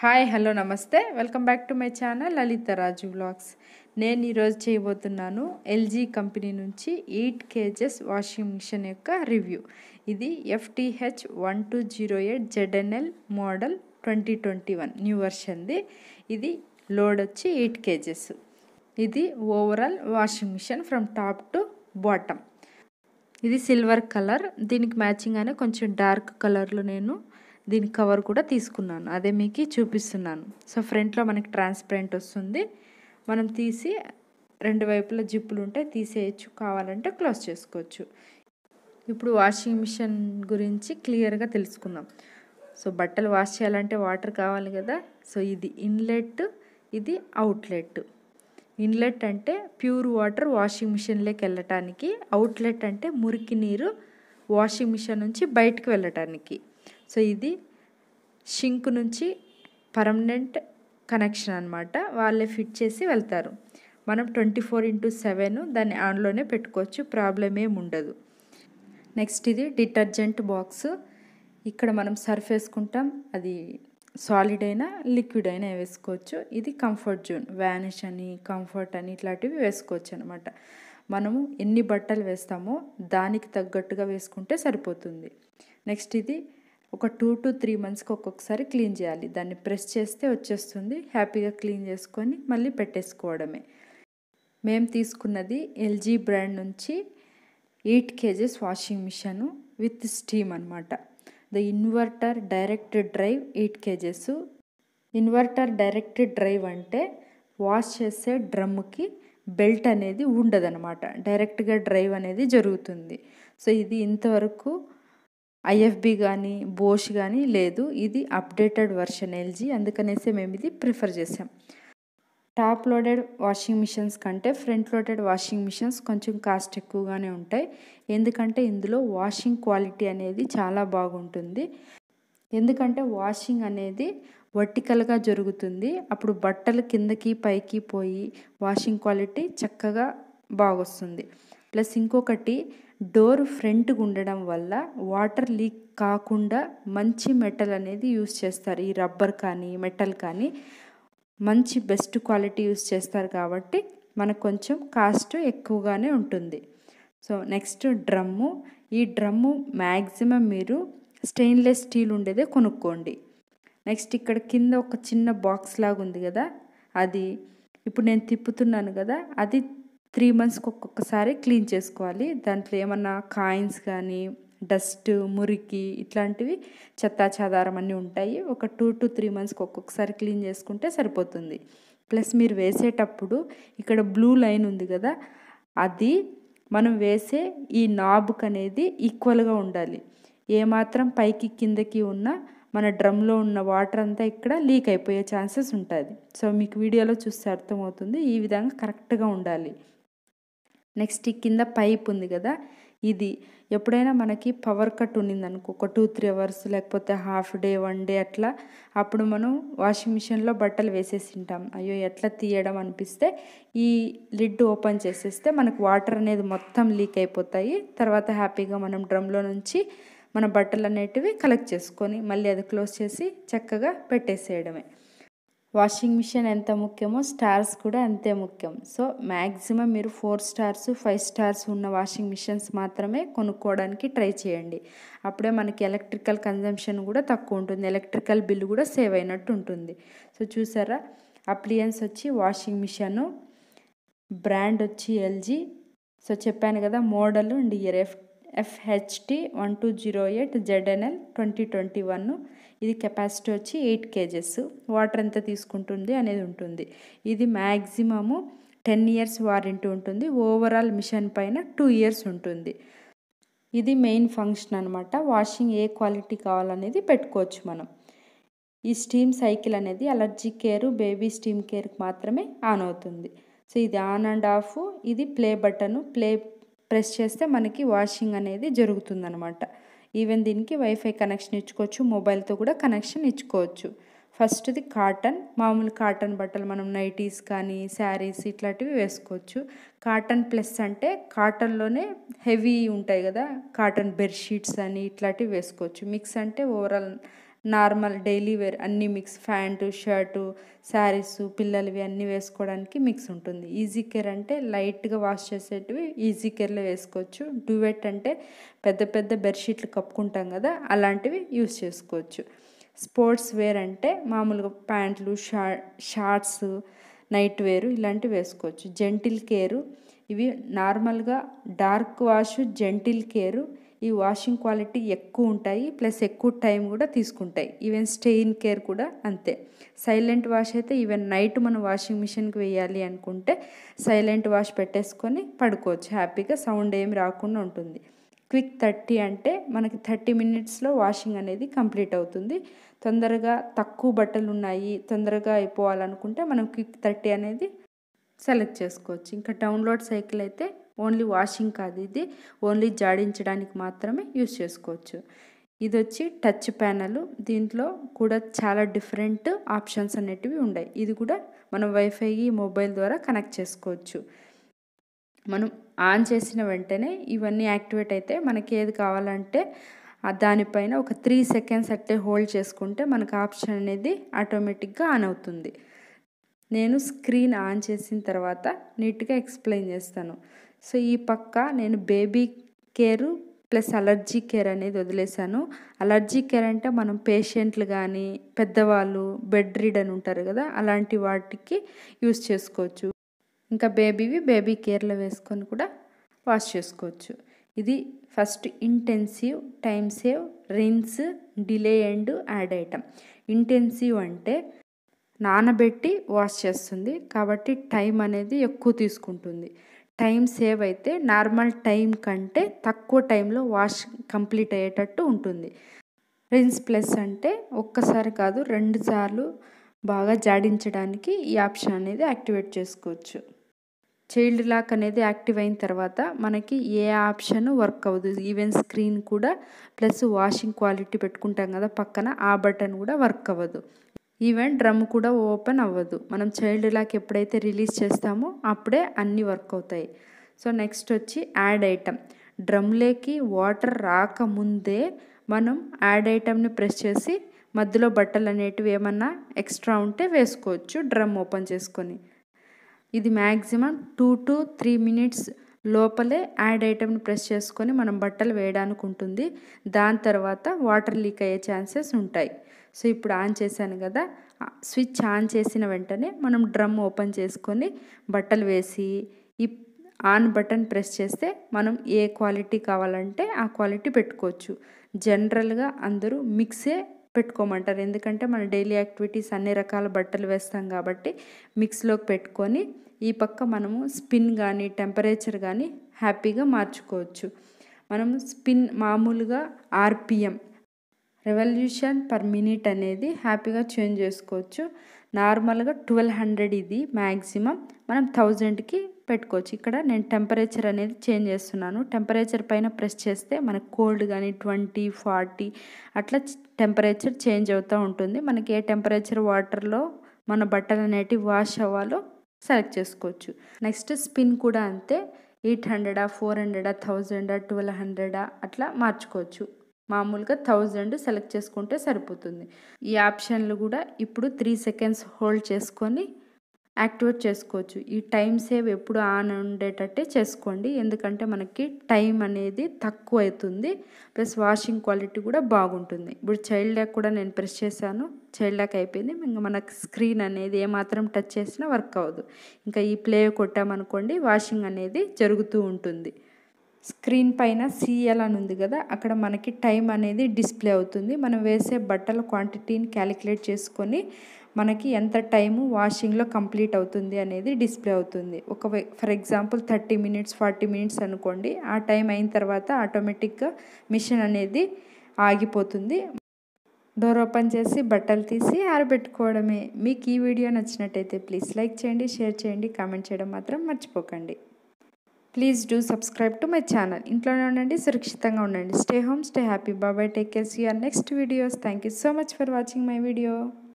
hi hello నమస్తే welcome back to my channel Lalitha Raju blogs నేను ఈరోజు చేయబోతున్నాను ఎల్జీ కంపెనీ నుంచి ఎయిట్ కేజెస్ వాషింగ్ మిషన్ యొక్క రివ్యూ ఇది FTH one two zero eight ZNL model twenty twenty one new వర్షన్ది ఇది లోడ్ వచ్చి ఎయిట్ కేజెస్ ఇది overall washing machine from top to bottom ఇది సిల్వర్ కలర్ దీనికి మ్యాచింగ్ అనే కొంచెం డార్క్ కలర్లో నేను దీని కవర్ కూడా తీసుకున్నాను అదే మీకు చూపిస్తున్నాను సో ఫ్రంట్లో మనకి ట్రాన్స్పరెంట్ వస్తుంది మనం తీసి రెండు వైపుల జిప్పులు ఉంటే తీసేయచ్చు కావాలంటే క్లోజ్ చేసుకోవచ్చు ఇప్పుడు వాషింగ్ మిషన్ గురించి క్లియర్గా తెలుసుకుందాం సో బట్టలు వాష్ చేయాలంటే వాటర్ కావాలి కదా సో ఇది ఇన్లెట్ ఇది అవుట్లెట్ ఇన్లెట్ అంటే ప్యూర్ వాటర్ వాషింగ్ మిషన్లోకి వెళ్ళటానికి అవుట్లెట్ అంటే మురికి నీరు వాషింగ్ మిషన్ నుంచి బయటకు వెళ్ళటానికి సో ఇది షింక్ నుంచి పర్మనెంట్ కనెక్షన్ అనమాట వాళ్ళే ఫిట్ చేసి వెళ్తారు మనం ట్వంటీ ఫోర్ ఇంటూ సెవెన్ దాన్ని ఆన్లోనే పెట్టుకోవచ్చు ప్రాబ్లం ఏమి ఉండదు నెక్స్ట్ ఇది డిటర్జెంట్ బాక్స్ ఇక్కడ మనం సర్ఫ్ వేసుకుంటాం అది సాలిడ్ అయినా లిక్విడ్ అయినా వేసుకోవచ్చు ఇది కంఫర్ట్ జోన్ వ్యానిష్ అని కంఫర్ట్ అని ఇట్లాంటివి వేసుకోవచ్చు అనమాట మనము ఎన్ని బట్టలు వేస్తామో దానికి తగ్గట్టుగా వేసుకుంటే సరిపోతుంది నెక్స్ట్ ఇది ఒక టూ టు త్రీ మంత్స్కి ఒక్కొక్కసారి క్లీన్ చేయాలి దాన్ని ప్రెస్ చేస్తే వచ్చేస్తుంది హ్యాపీగా క్లీన్ చేసుకొని మళ్ళీ పెట్టేసుకోవడమే మేము తీసుకున్నది ఎల్జీ బ్రాండ్ నుంచి eight KGs washing machine with steam అనమాట the inverter direct drive eight KGs inverter direct drive అంటే వాష్ చేసే డ్రమ్కి బెల్ట్ అనేది ఉండదనమాట డైరెక్ట్గా డ్రైవ్ అనేది జరుగుతుంది సో ఇది ఇంతవరకు ఐఎఫ్బి కానీ బోష్ కానీ లేదు ఇది అప్డేటెడ్ వర్షన్ ఎల్జీ అందుకనేసి మేము ఇది ప్రిఫర్ చేసాం టాప్ లోడెడ్ వాషింగ్ మిషన్స్ కంటే ఫ్రంట్ లోడెడ్ వాషింగ్ మిషన్స్ కొంచెం కాస్ట్ ఎక్కువగానే ఉంటాయి ఎందుకంటే ఇందులో వాషింగ్ క్వాలిటీ అనేది చాలా బాగుంటుంది ఎందుకంటే వాషింగ్ అనేది వర్టికల్గా జరుగుతుంది అప్పుడు బట్టలు కిందకి పైకి పోయి వాషింగ్ క్వాలిటీ చక్కగా బాగొస్తుంది ప్లస్ ఇంకొకటి డోర్ ఫ్రంట్గా ఉండడం వల్ల వాటర్ లీక్ కాకుండా మంచి మెటల్ అనేది యూస్ చేస్తారు ఈ రబ్బర్ కానీ మెటల్ కానీ మంచి బెస్ట్ క్వాలిటీ యూస్ చేస్తారు కాబట్టి మనకు కొంచెం కాస్ట్ ఎక్కువగానే ఉంటుంది సో నెక్స్ట్ డ్రమ్ము ఈ డ్రమ్ము మ్యాక్సిమం మీరు స్టెయిన్లెస్ స్టీల్ ఉండేదే కొనుక్కోండి నెక్స్ట్ ఇక్కడ కింద ఒక చిన్న బాక్స్ లాగా ఉంది కదా అది ఇప్పుడు నేను తిప్పుతున్నాను కదా అది త్రీ మంత్స్కి ఒక్కొక్కసారి క్లీన్ చేసుకోవాలి దాంట్లో ఏమన్నా కాయిన్స్ కానీ డస్ట్ మురికి ఇట్లాంటివి చెత్తా చెదారం అన్నీ ఉంటాయి ఒక టూ టు త్రీ మంత్స్కి ఒక్కొక్కసారి క్లీన్ చేసుకుంటే సరిపోతుంది ప్లస్ మీరు వేసేటప్పుడు ఇక్కడ బ్లూ లైన్ ఉంది కదా అది మనం వేసే ఈ నాబుక్ అనేది ఈక్వల్గా ఉండాలి ఏమాత్రం పైకి కిందకి ఉన్న మన డ్రమ్లో ఉన్న వాటర్ అంతా ఇక్కడ లీక్ అయిపోయే ఛాన్సెస్ ఉంటుంది సో మీకు వీడియోలో చూస్తే అర్థమవుతుంది ఈ విధంగా కరెక్ట్గా ఉండాలి నెక్స్ట్ కింద పైప్ ఉంది కదా ఇది ఎప్పుడైనా మనకి పవర్ కట్ ఉన్నిందనుకో ఒక టూ త్రీ అవర్స్ లేకపోతే హాఫ్ డే వన్ డే అట్లా అప్పుడు మనం వాషింగ్ మిషన్లో బట్టలు వేసేసి ఉంటాం అయ్యో ఎట్లా తీయడం అనిపిస్తే ఈ లిడ్ ఓపెన్ చేసేస్తే మనకు వాటర్ అనేది మొత్తం లీక్ అయిపోతాయి తర్వాత హ్యాపీగా మనం డ్రమ్లో నుంచి మన బట్టలు అనేటివి కలెక్ట్ చేసుకొని మళ్ళీ అది క్లోజ్ చేసి చక్కగా పెట్టేసేయడమే వాషింగ్ మిషన్ ఎంత ముఖ్యమో స్టార్స్ కూడా అంతే ముఖ్యం సో మ్యాక్సిమం మీరు ఫోర్ స్టార్స్ ఫైవ్ స్టార్స్ ఉన్న వాషింగ్ మిషన్స్ మాత్రమే కొనుక్కోవడానికి ట్రై చేయండి అప్పుడే మనకి ఎలక్ట్రికల్ కన్జంప్షన్ కూడా తక్కువ ఉంటుంది ఎలక్ట్రికల్ బిల్ కూడా సేవ్ అయినట్టు ఉంటుంది సో చూసారా అప్లియన్స్ వచ్చి వాషింగ్ మిషను బ్రాండ్ వచ్చి ఎల్జీ సో చెప్పాను కదా model and year F FHT one two zero eight ZNL twenty twenty one ఇది కెపాసిటీ వచ్చి ఎయిట్ కేజెస్ వాటర్ ఎంత తీసుకుంటుంది అనేది ఉంటుంది ఇది మ్యాక్సిమము టెన్ ఇయర్స్ వారంటీ ఉంటుంది ఓవరాల్ మిషన్ పైన టూ ఇయర్స్ ఉంటుంది ఇది మెయిన్ ఫంక్షన్ అనమాట వాషింగ్ ఏ క్వాలిటీ కావాలనేది పెట్టుకోవచ్చు మనం ఈ స్టీమ్ సైకిల్ అనేది అలర్జీ కేర్ బేబీ స్టీమ్ కేర్కి మాత్రమే ఆన్ అవుతుంది సో ఇది ఆన్ అండ్ ఆఫ్ ఇది ప్లే బటన్ ప్లే ప్రెస్ చేస్తే మనకి వాషింగ్ అనేది జరుగుతుందనమాట ఈవెన్ దీనికి వైఫై కనెక్షన్ ఇచ్చుకోవచ్చు మొబైల్తో కూడా కనెక్షన్ ఇచ్చుకోవచ్చు ఫస్ట్ది కాటన్ మామూలు కాటన్ బట్టలు మనం నైటీస్ కానీ శారీస్ ఇట్లాంటివి వేసుకోవచ్చు కాటన్ ప్లస్ అంటే కాటన్లోనే హెవీ ఉంటాయి కదా కాటన్ బెడ్షీట్స్ అని ఇట్లాంటివి వేసుకోవచ్చు మిక్స్ అంటే ఓవరాల్ నార్మల్ డైలీ వేర్ అన్ని మిక్స్ ప్యాంటు షర్టు శారీస్ పిల్లలవి అన్నీ వేసుకోవడానికి మిక్స్ ఉంటుంది ఈజీ కేర్ అంటే లైట్గా వాష్ చేసేటివి ఈజీ కేర్లో వేసుకోవచ్చు డ్యూవెట్ అంటే పెద్ద పెద్ద బెడ్షీట్లు కప్పుకుంటాం కదా అలాంటివి యూస్ చేసుకోవచ్చు స్పోర్ట్స్ వేర్ అంటే మామూలుగా ప్యాంట్లు షా షార్ట్స్ నైట్ వేరు ఇలాంటివి వేసుకోవచ్చు జెంటిల్ కేరు ఇవి నార్మల్గా డార్క్ వాష్ జెంటిల్ కేరు ఈ వాషింగ్ క్వాలిటీ ఎక్కువ ఉంటాయి ప్లస్ ఎక్కువ టైం కూడా తీసుకుంటాయి ఈవెన్ స్టెయిన్ కేర్ కూడా అంతే సైలెంట్ వాష్ అయితే ఈవెన్ నైట్ మనం వాషింగ్ మిషన్కి వేయాలి అనుకుంటే సైలెంట్ వాష్ పెట్టేసుకొని పడుకోవచ్చు హ్యాపీగా సౌండ్ ఏమి రాకుండా ఉంటుంది క్విక్ థర్టీ అంటే మనకి థర్టీ మినిట్స్లో వాషింగ్ అనేది కంప్లీట్ అవుతుంది తొందరగా తక్కువ బట్టలు ఉన్నాయి తొందరగా అయిపోవాలనుకుంటే మనం క్విక్ థర్టీ అనేది సెలెక్ట్ చేసుకోవచ్చు ఇంకా డౌన్లోడ్ సైకిల్ అయితే ఓన్లీ వాషింగ్ కాదు ఇది ఓన్లీ జాడించడానికి మాత్రమే యూస్ చేసుకోవచ్చు ఇది వచ్చి టచ్ ప్యానల్ దీంట్లో కూడా చాలా డిఫరెంట్ ఆప్షన్స్ అనేటివి ఉన్నాయి ఇది కూడా మనం వైఫై మొబైల్ ద్వారా కనెక్ట్ చేసుకోవచ్చు మనం ఆన్ చేసిన వెంటనే ఇవన్నీ యాక్టివేట్ అయితే మనకి ఏది కావాలంటే దానిపైన ఒక త్రీ సెకండ్స్ అట్టే హోల్డ్ చేసుకుంటే మనకు ఆప్షన్ అనేది ఆటోమేటిక్గా ఆన్ అవుతుంది నేను స్క్రీన్ ఆన్ చేసిన తర్వాత నీట్గా ఎక్స్ప్లెయిన్ చేస్తాను సో ఈ పక్క నేను baby care plus allergy care అనేది వదిలేశాను అలర్జీ కేర్ అంటే మనం పేషెంట్లు కానీ పెద్దవాళ్ళు బెడ్ రీడ్ అని ఉంటారు కదా అలాంటి వాటికి యూస్ చేసుకోవచ్చు ఇంకా బేబీవి బేబీ కేర్లో వేసుకొని కూడా వాష్ చేసుకోవచ్చు ఇది first intensive time save rinse delay and add item intensive అంటే నానబెట్టి వాష్ చేస్తుంది కాబట్టి టైం అనేది ఎక్కువ తీసుకుంటుంది టైం సేవ్ అయితే నార్మల్ టైం కంటే తక్కువ టైంలో వాష్ కంప్లీట్ అయ్యేటట్టు ఉంటుంది రిన్స్ ప్లస్ అంటే ఒక్కసారి కాదు రెండు సార్లు బాగా జాడించడానికి ఈ ఆప్షన్ అనేది యాక్టివేట్ చేసుకోవచ్చు చైల్డ్ లాక్ అనేది యాక్టివ్ అయిన తర్వాత మనకి ఏ ఆప్షన్ వర్క్ అవ్వదు ఈవెన్ స్క్రీన్ కూడా ప్లస్ వాషింగ్ క్వాలిటీ పెట్టుకుంటాం కదా పక్కన ఆ బటన్ కూడా వర్క్ అవ్వదు ఈవెన్ డ్రమ్ కూడా ఓపెన్ అవ్వదు మనం చైల్డ్ లాక్ ఎప్పుడైతే రిలీజ్ చేస్తామో అప్పుడే అన్నీ వర్క్ అవుతాయి సో నెక్స్ట్ వచ్చి యాడ్ ఐటమ్ డ్రమ్లోకి వాటర్ రాకముందే మనం యాడ్ ఐటమ్ని ప్రెస్ చేసి మధ్యలో బట్టలు అనేటివి ఏమన్నా ఎక్స్ట్రా ఉంటే వేసుకోవచ్చు డ్రమ్ ఓపెన్ చేసుకొని ఇది maximum two to three minutes లోపలే యాడ్ ఐటమ్ని ప్రెస్ చేసుకొని మనం బట్టలు వేయడానికి ఉంటుంది దాని తర్వాత వాటర్ లీక్ అయ్యే ఛాన్సెస్ ఉంటాయి సో ఇప్పుడు ఆన్ చేశాను కదా స్విచ్ ఆన్ చేసిన వెంటనే మనం డ్రమ్ ఓపెన్ చేసుకొని బట్టలు వేసి ఈ ఆన్ బటన్ ప్రెస్ చేస్తే మనం ఏ క్వాలిటీ కావాలంటే ఆ క్వాలిటీ పెట్టుకోవచ్చు జనరల్గా అందరూ మిక్సే పెట్టుకోమంటారు ఎందుకంటే మన డైలీ యాక్టివిటీస్ అన్ని రకాల బట్టలు వేస్తాం కాబట్టి మిక్స్లోకి పెట్టుకొని ఈ పక్క మనము స్పిన్ కానీ టెంపరేచర్ కానీ హ్యాపీగా మార్చుకోవచ్చు మనము స్పిన్ మామూలుగా ఆర్పిఎం రెవల్యూషన్ పర్ మినిట్ అనేది హ్యాపీగా చేంజ్ చేసుకోవచ్చు నార్మల్గా ట్వెల్వ్ హండ్రెడ్ ఇది మ్యాక్సిమం మనం థౌజండ్కి పెట్టుకోవచ్చు ఇక్కడ నేను టెంపరేచర్ అనేది చేంజ్ చేస్తున్నాను టెంపరేచర్ పైన ప్రెస్ చేస్తే మనకు కోల్డ్ కానీ ట్వంటీ ఫార్టీ అట్లా టెంపరేచర్ చేంజ్ అవుతూ ఉంటుంది మనకి ఏ టెంపరేచర్ వాటర్లో మన బట్టలు అనేటివి వాష్ అవ్వాలో సెలెక్ట్ చేసుకోవచ్చు నెక్స్ట్ స్పిన్ కూడా అంతే ఎయిట్ హండ్రెడా ఫోర్ హండ్రెడా థౌజండా ట్వెల్వ్ హండ్రెడా అట్లా మార్చుకోవచ్చు మామూలుగా థౌజండ్ సెలెక్ట్ చేసుకుంటే సరిపోతుంది ఈ ఆప్షన్లు కూడా ఇప్పుడు త్రీ సెకండ్స్ హోల్డ్ చేసుకొని యాక్టివేట్ చేసుకోవచ్చు ఈ టైం సేవ్ ఎప్పుడు ఆన్ ఉండేటట్టే చేసుకోండి ఎందుకంటే మనకి టైం అనేది తక్కువ అవుతుంది ప్లస్ వాషింగ్ క్వాలిటీ కూడా బాగుంటుంది ఇప్పుడు చైల్డ్ ల్యాక్ కూడా నేను ప్రెస్ చేశాను చైల్డ్ ల్యాక్ అయిపోయింది ఇంకా మనకు స్క్రీన్ అనేది ఏమాత్రం టచ్ చేసినా వర్క్ అవ్వదు ఇంకా ఈ ప్లే కొట్టామనుకోండి వాషింగ్ అనేది జరుగుతూ ఉంటుంది స్క్రీన్ పైన సీఎల్ అని ఉంది కదా అక్కడ మనకి టైం అనేది డిస్ప్లే అవుతుంది మనం వేసే బట్టల క్వాంటిటీని క్యాలిక్యులేట్ చేసుకొని మనకి ఎంత టైము వాషింగ్లో కంప్లీట్ అవుతుంది అనేది డిస్ప్లే అవుతుంది ఒక for example thirty minutes forty minutes అనుకోండి ఆ టైం అయిన తర్వాత ఆటోమేటిక్గా మిషన్ అనేది ఆగిపోతుంది డోర్ ఓపెన్ చేసి బట్టలు తీసి ఆరబెట్టుకోవడమే మీకు ఈ వీడియో నచ్చినట్టయితే ప్లీజ్ లైక్ చేయండి షేర్ చేయండి కామెంట్ చేయడం మాత్రం మర్చిపోకండి please do subscribe to my channel ఇంట్లోనే ఉండండి సురక్షితంగా ఉండండి stay home stay happy bye bye take care see our next videos thank you so much for watching my video